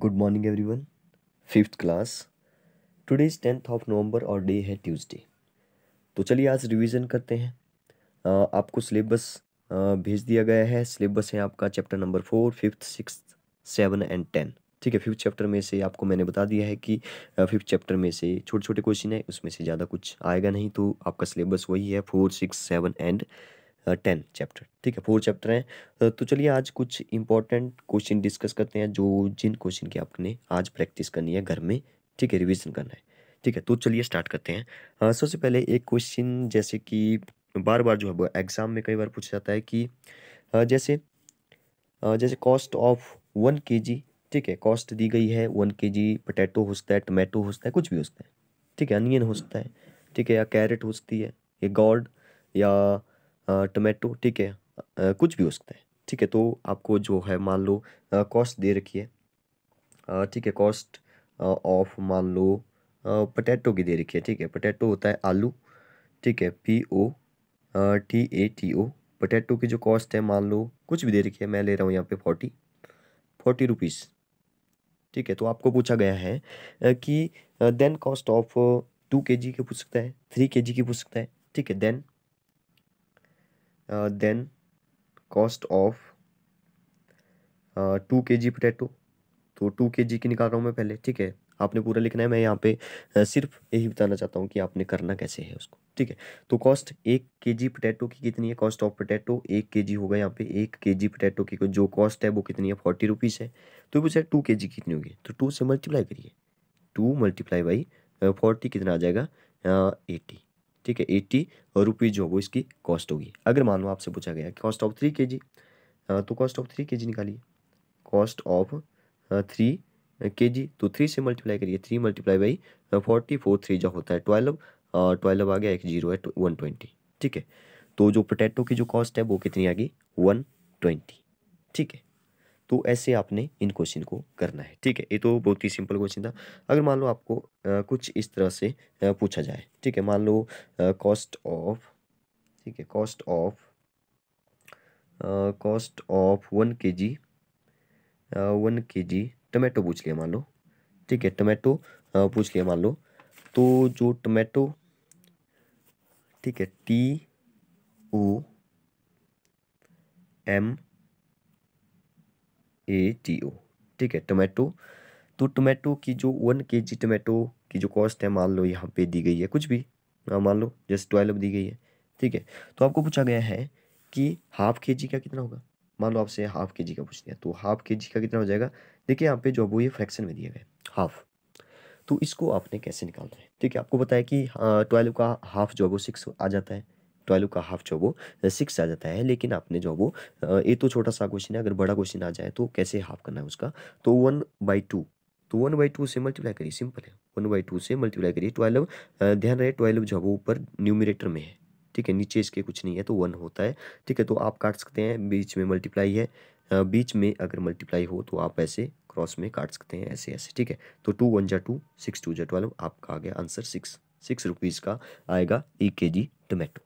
good morning everyone fifth class today is tenth of November और day है Tuesday तो चलिए आज रिवीजन करते हैं आपको सिलेबस भेज दिया गया है सिलेबस है आपका chapter number four fifth six seven and ten ठीक है फिफ्थ चैप्टर में से आपको मैंने बता दिया है कि फिफ्थ चैप्टर में से छोटे छोटे क्वेश्चन है उसमें से ज़्यादा कुछ आएगा नहीं तो आपका सिलेबस वही है four six seven and ten chapter ठीक है फोर चैप्टर हैं तो चलिए आज कुछ इंपॉर्टेंट क्वेश्चन डिस्कस करते हैं जो जिन क्वेश्चन की आपने आज प्रैक्टिस करनी है घर में ठीक है रिविज़न करना है ठीक है तो चलिए स्टार्ट करते हैं सबसे पहले एक क्वेश्चन जैसे कि बार बार जो है वो एग्ज़ाम में कई बार पूछा जाता है कि जैसे जैसे कॉस्ट ऑफ वन के जी ठीक है कॉस्ट दी गई है वन के जी पटैटो हो सकता है टमाटो हो सकता है कुछ भी हो सकता है ठीक है अनियन हो सकता है ठीक है या कैरेट हो सकती है या गॉड या टमेटो ठीक है कुछ भी हो सकता है ठीक है तो आपको जो है मान लो कॉस्ट दे रखी है ठीक है कॉस्ट ऑफ मान लो पटैटो की दे रखी है ठीक है पटैटो होता है आलू ठीक है P O T A T O potato की जो कॉस्ट है मान लो कुछ भी दे रखी है मैं ले रहा हूँ यहाँ पे फोर्टी फोर्टी रुपीज़ ठीक है तो आपको पूछा गया है कि then cost of to K जी की पूछ सकता है थ्री के जी की पूछ सकता है ठीक है then uh, then cost of two K G potato तो टू के जी की निकाल रहा हूँ मैं पहले ठीक है आपने पूरा लिखना है मैं यहाँ पे uh, सिर्फ यही बताना चाहता हूँ कि आपने करना कैसे है उसको ठीक है तो कॉस्ट एक के जी पोटैटो की कितनी है कॉस्ट ऑफ पोटैटो एक के जी होगा यहाँ पे एक के जी पोटैटो की जो कॉस्ट है वो कितनी है फोर्टी रुपीज़ है तो पूछा टू के जी कितनी होगी तो टू से मल्टीप्लाई करिए टू मल्टीप्लाई बाई फोर्टी कितना आ जाएगा एटी uh, ठीक है एट्टी रुपीज़ जो वो इसकी कॉस्ट होगी अगर मान लो आपसे पूछा गया कॉस्ट ऑफ थ्री के जी तो कॉस्ट ऑफ थ्री के जी निकालिए कॉस्ट ऑफ थ्री के जी तो थ्री से मल्टीप्लाई करिए three multiply by forty four three जो होता है ट्वेल्व ट्वेल्व आ गया एक जीरो है वन तो ट्वेंटी ठीक है तो जो पोटैटो की जो कॉस्ट है वो कितनी आ गई वन ट्वेंटी ठीक है तो ऐसे आपने इन क्वेश्चन को करना है ठीक है ये तो बहुत ही सिंपल क्वेश्चन था अगर मान लो आपको आ, कुछ इस तरह से आ, पूछा जाए ठीक है मान लो कॉस्ट ऑफ ठीक है cost of cost of one K G one K ji tomato पूछ लिया मान लो ठीक है टमेटो पूछ लिया मान लो तो जो टमेटो ठीक है T O M A T O ठीक है टोमेटो तो टोमेटो की जो वन के जी टोमेटो की जो कॉस्ट है मान लो यहाँ पे दी गई है कुछ भी हाँ, मान लो जैसे ट्वेल्व दी गई है ठीक है तो आपको पूछा गया है कि हाफ के जी का कितना होगा मान लो आपसे हाफ के जी का पूछ दिया तो हाफ के जी का कितना हो जाएगा देखिए यहाँ पे जो वो ये फ्रैक्शन में दिया गया हाफ तो इसको आपने कैसे निकालना है ठीक है आपको बताया कि ट्वेल्व हाँ, का हाफ जो है वो सिक्स आ जाता है ट्वेल्व का हाफ जो वो सिक्स आ जाता है लेकिन आपने जो वो ये तो छोटा सा क्वेश्चन है अगर बड़ा क्वेश्चन आ जाए तो कैसे हाफ करना है उसका तो वन बाई टू तो वन बाई टू से मल्टीप्लाई करिए सिंपल है वन बाई टू से मल्टीप्लाई करिए ट्वेल्व ध्यान रहे ट्वेल्व जो वो ऊपर न्यूमिनेटर में है ठीक है नीचे इसके कुछ नहीं है तो वन होता है ठीक है तो आप काट सकते हैं बीच में मल्टीप्लाई है बीच में अगर मल्टीप्लाई हो तो आप ऐसे क्रॉस में काट सकते हैं ऐसे ऐसे ठीक है तो टू वन जा टू सिक्स टू जा ट्वेल्व आपका आ गया आंसर सिक्स सिक्स रुपीज़ का आएगा एक के जी टोमेटो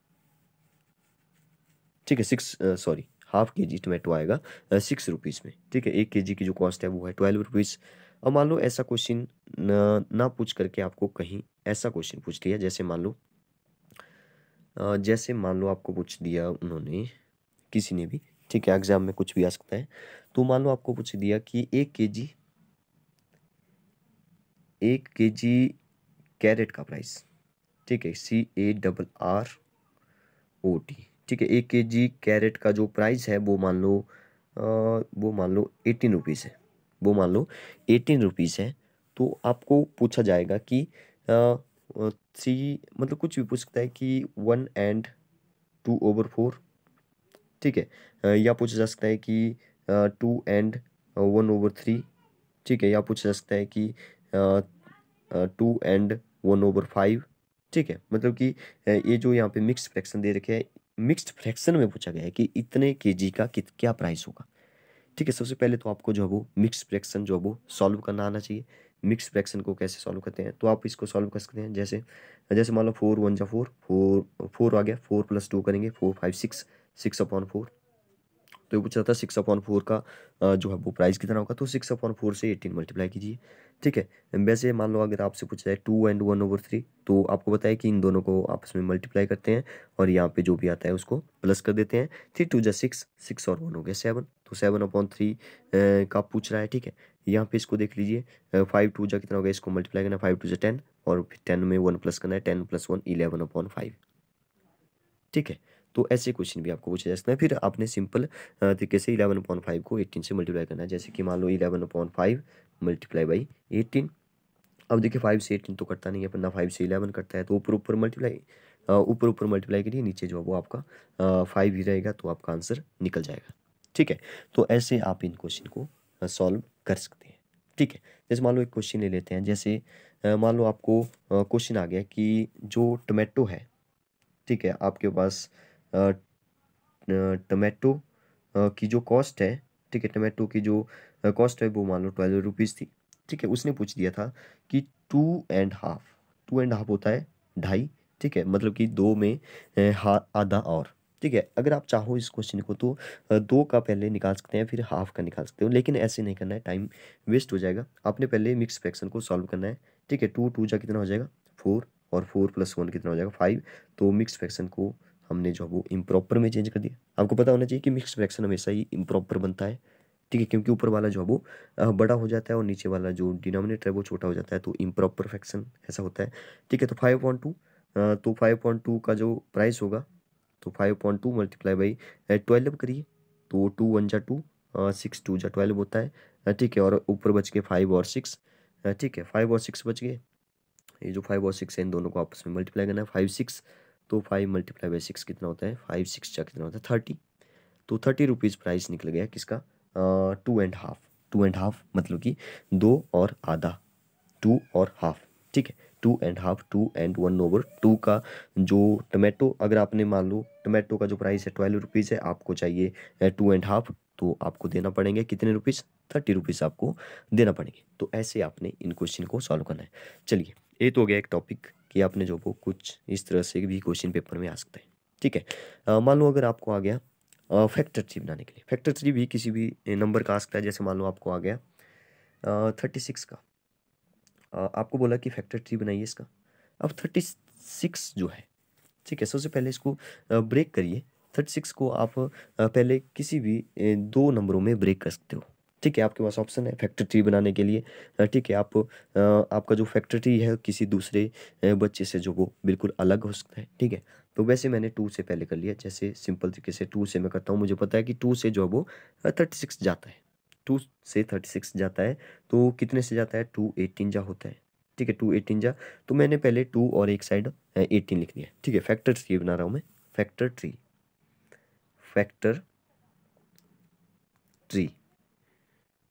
ठीक है six sorry half K G tomato आएगा सिक्स uh, रुपीज़ में ठीक है एक के जी की जो कॉस्ट है वो है ट्वेल्व रुपीज़ अब मान लो ऐसा क्वेश्चन ना, ना पूछ करके आपको कहीं ऐसा क्वेश्चन पूछ दिया जैसे मान लो uh, जैसे मान लो आपको पूछ दिया उन्होंने किसी ने भी ठीक है एग्ज़ाम में कुछ भी आ सकता है तो मान लो आपको पूछ दिया कि एक के जी एक के जी कैरेट का प्राइस ठीक है C A double R O T ठीक है एक के जी कैरेट का जो प्राइस है वो मान लो आ, वो मान लो एटीन रुपीज़ है वो मान लो एटीन रुपीज़ है तो आपको पूछा जाएगा कि थ्री मतलब कुछ भी पूछ सकता है कि one and two over four ठीक है या पूछा जा सकता है कि two and one over three ठीक है या पूछा जा सकता है कि two and one over five ठीक है मतलब कि ये जो यहाँ पे मिक्स फ्रैक्शन दे रखे हैं मिक्स्ड फ्रैक्शन में पूछा गया है कि इतने के जी का कित क्या प्राइस होगा ठीक है सबसे पहले तो आपको जो है वो मिक्स फ्रैक्शन जो है वो सॉल्व करना आना चाहिए मिक्स फ्रैक्शन को कैसे सॉल्व करते हैं तो आप इसको सॉल्व कर सकते हैं जैसे जैसे मान लो फोर वन जा फोर फोर फोर आ गया फोर प्लस टू करेंगे four five six six upon four तो ये पूछा था सिक्स अपॉन फोर का जो है वो प्राइस कितना होगा तो सिक्स अपॉन फोर से एटीन मल्टीप्लाई कीजिए ठीक है वैसे मान लो अगर आपसे पूछा जाए two and one over three तो आपको बताया कि इन दोनों को आपस में मल्टीप्लाई करते हैं और यहाँ पे जो भी आता है उसको प्लस कर देते हैं थ्री टू जै सिक्स सिक्स और वन हो गया सेवन तो सेवन अपॉन थ्री का पूछ रहा है ठीक है यहाँ पे इसको देख लीजिए फाइव टू जै कितना हो गया इसको मल्टीप्लाई करना फाइव टू जै टेन और फिर टेन में वन प्लस करना है ten plus one eleven upon five ठीक है तो ऐसे क्वेश्चन भी आपको पूछा जा सकता है फिर आपने सिंपल तरीके से इलेवन अपॉन फाइव को एटीन से मल्टीप्लाई करना है जैसे कि मान लो eleven upon five multiply by eighteen अब देखिए फाइव से एटीन तो करता नहीं है अपना फाइव से इलेवन करता है तो ऊपर ऊपर मल्टीप्लाई ऊपर ऊपर मल्टीप्लाई करिए नीचे जो है वो आपका फाइव ही रहेगा तो आपका आंसर निकल जाएगा ठीक है तो ऐसे आप इन क्वेश्चन को सॉल्व कर सकते हैं ठीक है जैसे मान लो एक क्वेश्चन ले लेते हैं जैसे मान लो आपको क्वेश्चन आ गया कि जो टमेटो है ठीक है आपके पास टमेटो की जो कॉस्ट है ठीक है टमेटो की जो कॉस्ट है वो मान लो ट्वेल्व रुपीज़ थी ठीक है उसने पूछ दिया था कि two and half two and half होता है ढाई ठीक है मतलब कि दो में हा आधा और ठीक है अगर आप चाहो इस क्वेश्चन को तो दो का पहले निकाल सकते हैं फिर हाफ का निकाल सकते हो लेकिन ऐसे नहीं करना है टाइम वेस्ट हो जाएगा आपने पहले मिक्स फ्रैक्शन को सॉल्व करना है ठीक है टू टू जा कितना हो जाएगा फोर और फोर प्लस वन कितना हो जाएगा फाइव तो मिक्स फ्रैक्शन को हमने जो है वो इम्प्रॉपर में चेंज कर दिया आपको पता होना चाहिए कि मिक्स फ्रैक्शन हमेशा ही इम्प्रॉपर बनता है ठीक है क्योंकि ऊपर वाला जो है वो बड़ा हो जाता है और नीचे वाला जो डिनोमिनेटर है वो छोटा हो जाता है तो इम्प्रॉपर फैक्शन ऐसा होता है ठीक है तो फाइव पॉइंट टू तो फाइव पॉइंट टू का जो प्राइस होगा तो five point two multiply by twelve करिए तो टू वन जा टू सिक्स टू जा ट्वेल्व होता है ठीक है और ऊपर बच गए फाइव और सिक्स ठीक है फाइव और सिक्स बच गए ये जो फाइव और सिक्स है इन दोनों को आपस में मल्टीप्लाई करना है फाइव सिक्स तो फाइव मल्टीप्लाई बाई सिक्स कितना होता है फाइव सिक्स जा कितना होता है थर्टी तो थर्टी रुपीज़ प्राइस निकल गया किसका two and half two and half मतलब कि दो और आधा टू और हाफ ठीक है two and half two and one over two का जो टमेटो अगर आपने मान लो टमेटो का जो प्राइस है ट्वेल्व रुपीज़ है आपको चाहिए टू एंड हाफ तो आपको देना पड़ेंगे कितने रुपीज़ थर्टी रुपीज़ आपको देना पड़ेंगे तो ऐसे आपने इन क्वेश्चन को सॉल्व करना है चलिए ये तो हो गया एक टॉपिक कि आपने जो वो कुछ इस तरह से भी क्वेश्चन पेपर में आ सकता है ठीक है मान लो अगर आपको आ गया फैक्टर थ्री बनाने के लिए फैक्टर थ्री भी किसी भी नंबर का आ सकता है जैसे मान लो आपको आ गया थर्टी सिक्स का आपको बोला कि फैक्टर थ्री बनाइए इसका अब थर्टी सिक्स जो है ठीक है सबसे पहले इसको ब्रेक करिए थर्टी सिक्स को आप पहले किसी भी दो नंबरों में ब्रेक कर सकते हो ठीक है आपके पास ऑप्शन है फैक्टर ट्री बनाने के लिए ठीक है आप आपका जो फैक्टर ट्री है किसी दूसरे बच्चे से जो वो बिल्कुल अलग हो सकता है ठीक है तो वैसे मैंने टू से पहले कर लिया जैसे सिंपल तरीके से टू से मैं करता हूँ मुझे पता है कि टू से जो है वो थर्टी सिक्स जाता है टू से थर्टी सिक्स जाता है तो कितने से जाता है टू एटीन जा होता है ठीक है टू एटीन जा तो मैंने पहले टू और एक साइड एटीन लिख दिया ठीक है फैक्टर थ्री बना रहा हूँ मैं फैक्टर थ्री फैक्टर थ्री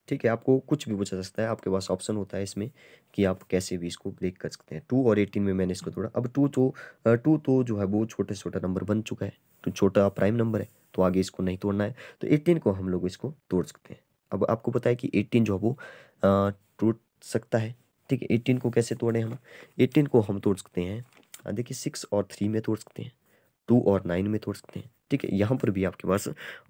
ठीक है आपको कुछ भी पूछा सकता है आपके पास ऑप्शन होता है इसमें कि आप कैसे भी इसको ब्रेक कर सकते हैं टू और एटीन में मैंने इसको थोड़ा अब टू तो टू तो जो है वो छोटे छोटा नंबर बन चुका है तो छोटा प्राइम नंबर है तो आगे इसको नहीं तोड़ना है तो एटीन को हम लोग इसको तोड़ सकते हैं अब आपको पता है कि एटीन जो है वो टूट सकता है ठीक है एटीन को कैसे तोड़ें हम एटीन को हम तोड़ सकते हैं देखिए सिक्स और थ्री में तोड़ सकते हैं टू और नाइन में तोड़ सकते हैं ठीक है यहाँ पर भी आपके पास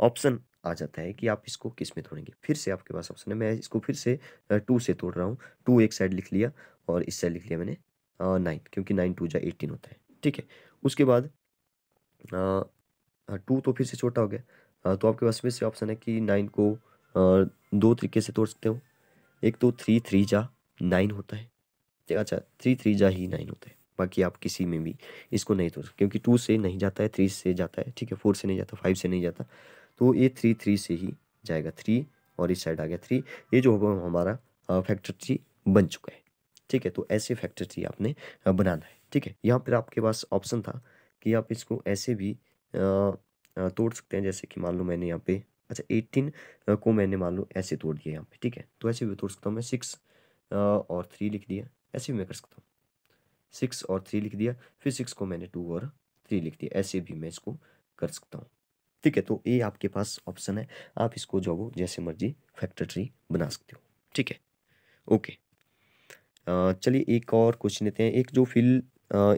ऑप्शन आ जाता है कि आप इसको किस में तोड़ेंगे फिर से आपके पास ऑप्शन है मैं इसको फिर से टू से तोड़ रहा हूँ टू एक साइड लिख लिया और इस साइड लिख लिया मैंने नाइन क्योंकि नाइन टू जा एटीन होता है ठीक है उसके बाद टू तो फिर से छोटा हो गया तो आपके पास फिर से ऑप्शन है कि नाइन को दो तरीके से तोड़ सकते हो एक तो थ्री थ्री जा नाइन होता है अच्छा थ्री थ्री जा ही नाइन होता है बाकी आप किसी में भी इसको नहीं तोड़ सकते क्योंकि टू से नहीं जाता है थ्री से जाता है ठीक है फोर से नहीं जाता फाइव से नहीं जाता तो ये थ्री थ्री से ही जाएगा थ्री और इस साइड आ गया थ्री ये जो होगा हमारा फैक्टर थ्री बन चुका है ठीक है तो ऐसे फैक्टर थ्री आपने बनाना है ठीक है यहाँ पर आपके पास ऑप्शन था कि आप इसको ऐसे भी तोड़ सकते हैं जैसे कि मान लो मैंने यहाँ पे अच्छा एटीन को मैंने मान लो ऐसे तोड़ दिया यहाँ पे ठीक है तो ऐसे भी तोड़ सकता हूँ मैं सिक्स और थ्री लिख दिया ऐसे भी मैं कर सकता हूँ सिक्स और थ्री लिख दिया फिर सिक्स को मैंने टू और थ्री लिख दिया ऐसे भी मैं इसको कर सकता हूँ ठीक है तो ये आपके पास ऑप्शन है आप इसको जो जैसे मर्जी फैक्टर ट्री बना सकते हो ठीक है ओके चलिए एक और क्वेश्चन लेते हैं एक जो फिल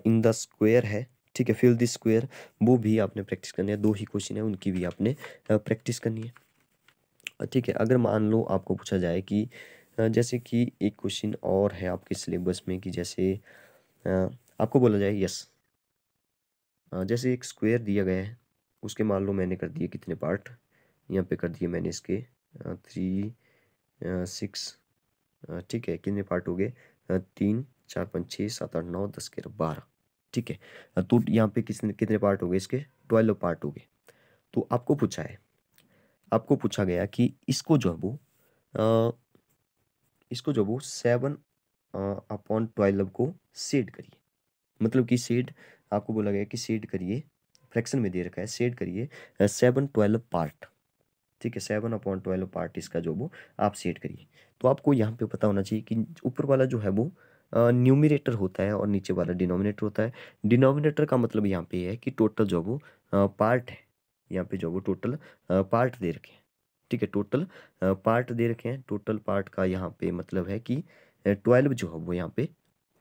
इन द स्क्वेयर है ठीक है फिल द स्क्वेयर वो भी आपने प्रैक्टिस करनी है दो ही क्वेश्चन है उनकी भी आपने प्रैक्टिस करनी है ठीक है अगर मान लो आपको पूछा जाए कि जैसे कि एक क्वेश्चन और है आपके सिलेबस में कि जैसे आपको बोला जाए यस जैसे एक स्क्वेयर दिया गया है उसके मान लो मैंने कर दिए कितने पार्ट यहाँ पे कर दिए मैंने इसके थ्री सिक्स ठीक है कितने पार्ट हो गए तीन चार पाँच छः सात आठ नौ दस ग्यारह बारह ठीक है तो यहाँ पे किसने कितने पार्ट हो गए इसके ट्वेल्व पार्ट हो गए तो आपको पूछा है आपको पूछा गया कि इसको जो है वो इसको जो वो सेवन अपॉन ट्वेल्व को सेड करिए मतलब कि सेड आपको बोला गया कि सेड करिए फ्रैक्शन में दे रखा है सेट करिए सेवन ट्वेल्व पार्ट ठीक है सेवन अपॉइंट ट्वेल्व पार्ट इसका जो वो आप सेट करिए तो आपको यहाँ पे पता होना चाहिए कि ऊपर वाला जो है वो न्यूमिनेटर होता है और नीचे वाला डिनोमिनेटर होता है डिनोमिनेटर का मतलब यहाँ पे है कि टोटल जो वो पार्ट है यहाँ पे जो वो टोटल पार्ट दे रखे हैं ठीक है टोटल पार्ट दे रखे हैं टोटल पार्ट का यहाँ पे मतलब है कि ट्वेल्व जो है वो यहाँ पे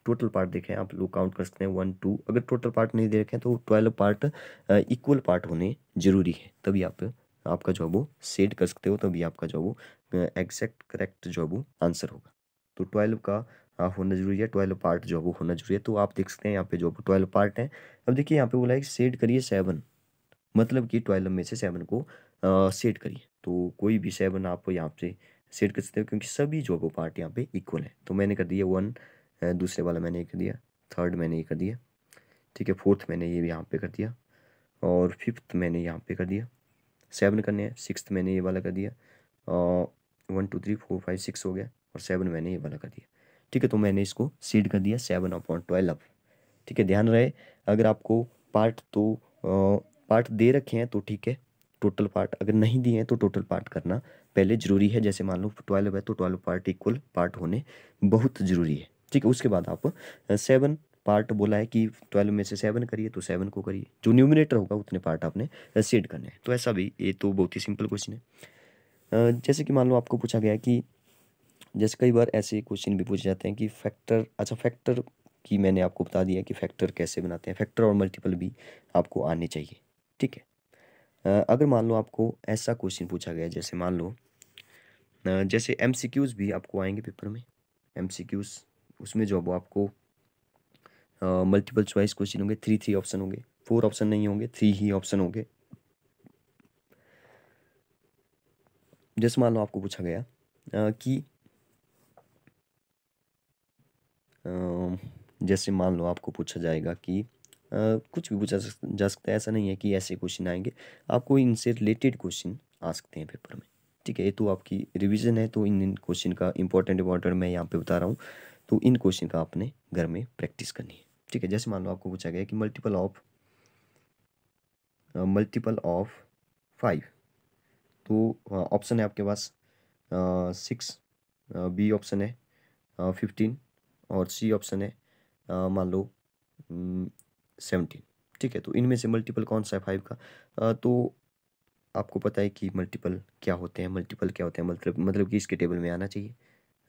टोटल पार्ट देखें आप लोग काउंट कर सकते हैं वन टू अगर टोटल पार्ट नहीं देखें तो ट्वेल्व पार्ट इक्वल पार्ट होने ज़रूरी है तभी आप आपका जॉब वो सेट कर सकते हो तभी आपका जो वो एग्जैक्ट करेक्ट जो वो आंसर होगा तो ट्वेल्व का uh, होना जरूरी है ट्वेल्व पार्ट जो वो होना जरूरी है तो आप देख सकते हैं यहाँ पे जॉब ट्वेल्व पार्ट हैं अब देखिए यहाँ पे बोला है सेट करिए सेवन मतलब कि ट्वेल्व में से सेवन को सेट uh, करिए तो कोई भी सेवन आप यहाँ पे सेट कर सकते हो क्योंकि सभी वो पार्ट यहाँ पे इक्वल है तो मैंने कर दिया वन दूसरे वाला मैंने ये कर दिया थर्ड मैंने ये कर दिया ठीक है फोर्थ मैंने ये यहाँ पे कर दिया और फिफ्थ मैंने यहाँ पे कर दिया सेवन करने हैं सिक्स मैंने ये वाला कर दिया one two three four five six हो गया और सेवन मैंने ये वाला कर दिया ठीक है तो मैंने इसको सीड कर दिया सेवन अपॉन ट्वेल्व ठीक है ध्यान रहे अगर आपको पार्ट तो पार्ट दे रखे हैं तो ठीक है टोटल पार्ट अगर नहीं दिए हैं तो टोटल पार्ट करना पहले ज़रूरी है जैसे मान लो ट्वेल्व है तो ट्वेल्व पार्ट इक्वल पार्ट होने बहुत ज़रूरी है ठीक है उसके बाद आप सेवन पार्ट बोला है कि ट्वेल्व में से सेवन करिए तो सेवन को करिए जो न्यूमिनेटर होगा उतने पार्ट आपने सेड करने हैं तो ऐसा भी ये तो बहुत ही सिंपल क्वेश्चन है जैसे कि मान लो आपको पूछा गया कि जैसे कई बार ऐसे क्वेश्चन भी पूछे जाते हैं कि फैक्टर अच्छा फैक्टर की मैंने आपको बता दिया कि फैक्टर कैसे बनाते हैं फैक्टर और मल्टीपल भी आपको आने चाहिए ठीक है अगर मान लो आपको ऐसा क्वेश्चन पूछा गया जैसे मान लो जैसे एम भी आपको आएंगे पेपर में एम उसमें जो आपको मल्टीपल चॉइस क्वेश्चन होंगे थ्री थ्री ऑप्शन होंगे फोर ऑप्शन नहीं होंगे थ्री ही ऑप्शन होंगे जैसे मान लो आपको पूछा गया आ, कि आ, जैसे मान लो आपको पूछा जाएगा कि आ, कुछ भी पूछा जा सकता है ऐसा नहीं है कि ऐसे क्वेश्चन आएंगे आपको इनसे रिलेटेड क्वेश्चन आ सकते हैं पेपर में ठीक है ये तो आपकी रिवीजन है तो इन इन क्वेश्चन का इंपॉर्टेंट इंपॉर्टेंट मैं यहाँ पे बता रहा हूँ तो इन क्वेश्चन का आपने घर में प्रैक्टिस करनी है ठीक है जैसे मान लो आपको पूछा गया कि multiple of multiple of five तो ऑप्शन है आपके पास सिक्स बी ऑप्शन है फिफ्टीन और सी ऑप्शन है मान लो सेवनटीन ठीक है तो इनमें से मल्टीपल कौन सा है फाइव का uh, तो आपको पता है कि मल्टीपल क्या होते हैं मल्टीपल क्या होते हैं मतलब मतलब कि इसके टेबल में आना चाहिए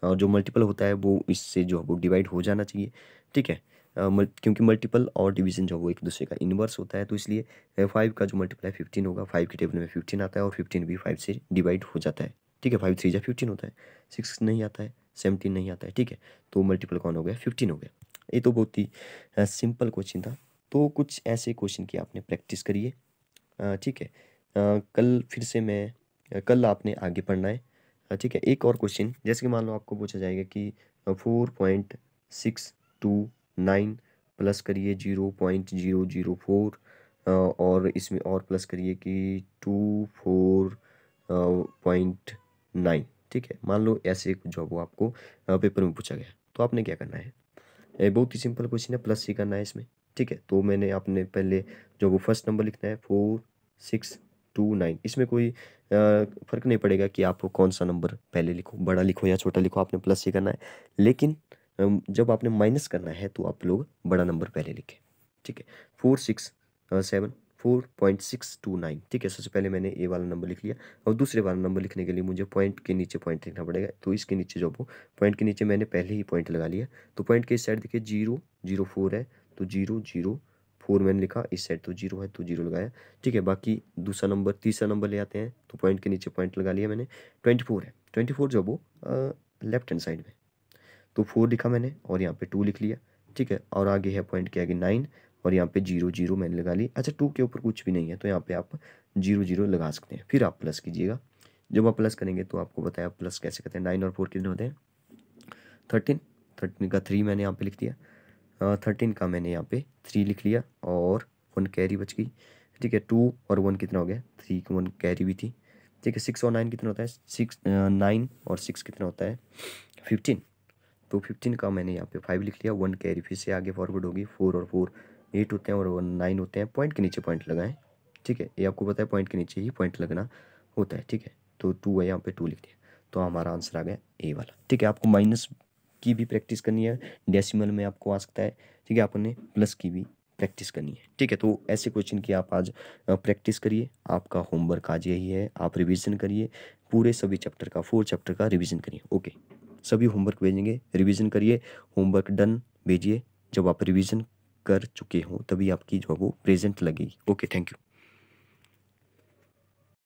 और जो मल्टीपल होता है वो इससे जो है वो डिवाइड हो जाना चाहिए ठीक है क्योंकि मल्टीपल और डिवीजन जो है वो एक दूसरे का इन्वर्स होता है तो इसलिए फाइव का जो मल्टीपल है फिफ्टीन होगा फाइव के टेबल में फिफ्टीन आता है और फिफ्टीन भी फाइव से डिवाइड हो जाता है ठीक है फाइव थ्री या फिफ्टीन होता है सिक्स नहीं आता है सेवनटीन नहीं आता है ठीक है तो मल्टीपल कौन हो गया फिफ्टीन हो गया ये तो बहुत ही सिंपल क्वेश्चन था तो कुछ ऐसे क्वेश्चन की आपने प्रैक्टिस करिए ठीक है आ, कल फिर से मैं कल आपने आगे पढ़ना है हाँ, ठीक है एक और क्वेश्चन जैसे कि मान लो आपको पूछा जाएगा कि four point six two nine plus करिए zero point zero zero four और इसमें और प्लस करिए कि टू फोर पॉइंट नाइन ठीक है मान लो ऐसे जॉब हो आपको पेपर में पूछा गया तो आपने क्या करना है बहुत ही सिंपल क्वेश्चन है प्लस ही करना है इसमें ठीक है तो मैंने आपने पहले जो वो फर्स्ट नंबर लिखना है फोर सिक्स टू नाइन इसमें कोई फ़र्क नहीं पड़ेगा कि आप कौन सा नंबर पहले लिखो बड़ा लिखो या छोटा लिखो आपने प्लस ही करना है लेकिन जब आपने माइनस करना है तो आप लोग बड़ा नंबर पहले लिखें ठीक है four six seven four point six two nine ठीक है सबसे पहले मैंने ए वाला नंबर लिख लिया और दूसरे वाला नंबर लिखने के लिए मुझे पॉइंट के नीचे पॉइंट लिखना पड़ेगा तो इसके नीचे जो पॉइंट के नीचे मैंने पहले ही पॉइंट लगा लिया तो पॉइंट के साइड देखिए जीरो जीरो फोर है तो जीरो जीरो फोर मैंने लिखा इस साइड तो जीरो है तो जीरो लगाया ठीक है बाकी दूसरा नंबर तीसरा नंबर ले आते हैं तो पॉइंट के नीचे पॉइंट लगा लिया मैंने ट्वेंटी फोर है ट्वेंटी फोर जब वो लेफ्ट हैंड साइड में तो फोर लिखा मैंने और यहाँ पे टू लिख लिया ठीक है और आगे है पॉइंट के आगे नाइन और यहाँ पे जीरो जीरो मैंने लगा ली अच्छा टू के ऊपर कुछ भी नहीं है तो यहाँ पे आप जीरो जीरो लगा सकते हैं फिर आप प्लस कीजिएगा जब आप प्लस करेंगे तो आपको बताया प्लस कैसे करते हैं नाइन और फोर कितने होते हैं थर्टीन थर्टीन का थ्री मैंने यहाँ पे लिख दिया थर्टीन का मैंने यहाँ पे थ्री लिख लिया और वन कैरी बच गई ठीक है टू और वन कितना हो गया थ्री वन कैरी भी थी ठीक है सिक्स और नाइन कितना होता है सिक्स नाइन और सिक्स कितना होता है फिफ्टीन तो फिफ्टीन का मैंने यहाँ पे फाइव लिख लिया वन कैरी फिर से आगे फॉरवर्ड होगी फोर और फोर एट होते हैं और वन नाइन होते हैं पॉइंट के नीचे पॉइंट लगाएं ठीक है ये आपको पता है पॉइंट के नीचे ही पॉइंट लगना होता है ठीक है तो टू है यहाँ पे टू लिख दिया तो हमारा आंसर आ गया ए वाला ठीक है आपको माइनस की भी प्रैक्टिस करनी है डेसिमल में आपको आ सकता है ठीक है आपने प्लस की भी प्रैक्टिस करनी है ठीक है तो ऐसे क्वेश्चन की आप आज प्रैक्टिस करिए आपका होमवर्क आज यही है आप रिविज़न करिए पूरे सभी चैप्टर का फोर चैप्टर का रिविज़न करिए ओके सभी होमवर्क भेजेंगे रिविज़न करिए होमवर्क डन भेजिए जब आप रिविज़न कर चुके हों तभी आपकी जो है वो प्रेजेंट लगेगी ओके थैंक यू